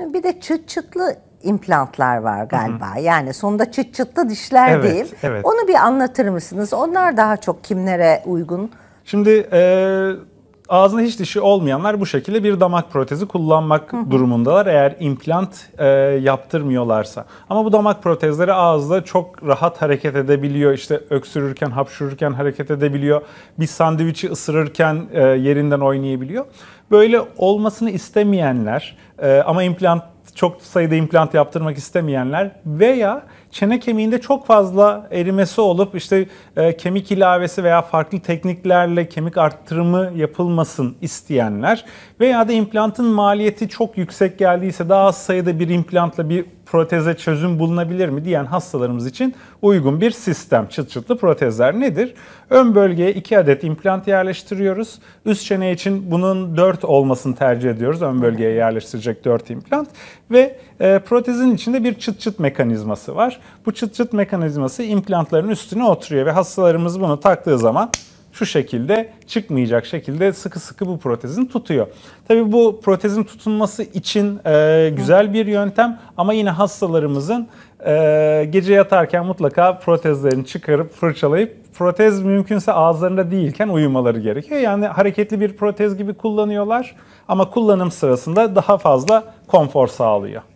Bir de çıt çıtlı implantlar var galiba. Hı hı. Yani sonunda çıt çıtlı dişler evet, değil. Evet. Onu bir anlatır mısınız? Onlar daha çok kimlere uygun? Şimdi... Ee Ağzına hiç dişi olmayanlar bu şekilde bir damak protezi kullanmak durumundalar eğer implant e, yaptırmıyorlarsa. Ama bu damak protezleri ağızda çok rahat hareket edebiliyor. İşte öksürürken, hapşururken hareket edebiliyor. Bir sandviçi ısırırken e, yerinden oynayabiliyor. Böyle olmasını istemeyenler e, ama implant çok sayıda implant yaptırmak istemeyenler veya çene kemiğinde çok fazla erimesi olup işte e, kemik ilavesi veya farklı tekniklerle kemik arttırımı yapılmasın isteyenler veya da implantın maliyeti çok yüksek geldiyse daha az sayıda bir implantla bir proteze çözüm bulunabilir mi diyen hastalarımız için uygun bir sistem. Çıt çıtlı protezler nedir? Ön bölgeye 2 adet implant yerleştiriyoruz. Üst çene için bunun 4 olmasını tercih ediyoruz. Ön bölgeye yerleştirecek 4 implant ve e, protezin içinde bir çıt çıt mekanizması var. Bu çıt çıt mekanizması implantların üstüne oturuyor ve hastalarımız bunu taktığı zaman şu şekilde çıkmayacak şekilde sıkı sıkı bu protezin tutuyor. Tabi bu protezin tutunması için e, güzel bir yöntem ama yine hastalarımızın e, gece yatarken mutlaka protezlerini çıkarıp fırçalayıp protez mümkünse ağızlarında değilken uyumaları gerekiyor. Yani hareketli bir protez gibi kullanıyorlar ama kullanım sırasında daha fazla konfor sağlıyor.